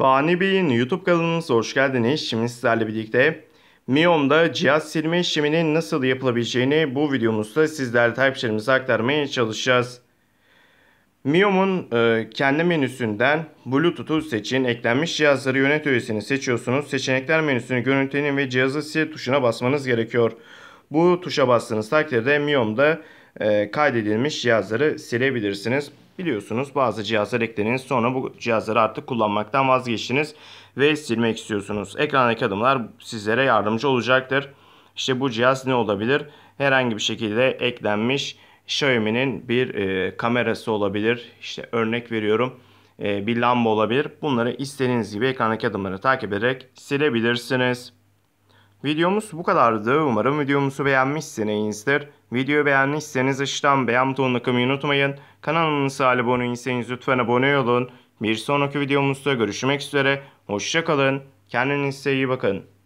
Fani Bey'in YouTube kanalınıza hoş geldiniz. Şimdi sizlerle birlikte Miom'da cihaz silme işleminin nasıl yapılabileceğini bu videomuzda sizlerle takipçilerimize aktarmaya çalışacağız. Miom'un e, kendi menüsünden Bluetooth'u seçin. Eklenmiş cihazları yönet öğesini seçiyorsunuz. Seçenekler menüsünü görüntülenin ve cihazı sil tuşuna basmanız gerekiyor. Bu tuşa bastığınız takdirde Miyom'da e, kaydedilmiş cihazları silebilirsiniz. Biliyorsunuz bazı cihazlar eklediniz sonra bu cihazları artık kullanmaktan vazgeçtiniz ve silmek istiyorsunuz. Ekrandaki adımlar sizlere yardımcı olacaktır. İşte bu cihaz ne olabilir? Herhangi bir şekilde eklenmiş Xiaomi'nin bir e, kamerası olabilir. İşte örnek veriyorum e, bir lamba olabilir. Bunları istediğiniz gibi ekrandaki adımları takip ederek silebilirsiniz. Videomuz bu kadardı. Umarım videomuzu beğenmişsinizdir. Videoyu beğenmişseniz aşağıdan beğen butonuna kımayı unutmayın. Kanalımıza abone değilseniz lütfen abone olun. Bir sonraki videomuzda görüşmek üzere. Hoşçakalın. Kendinize iyi bakın.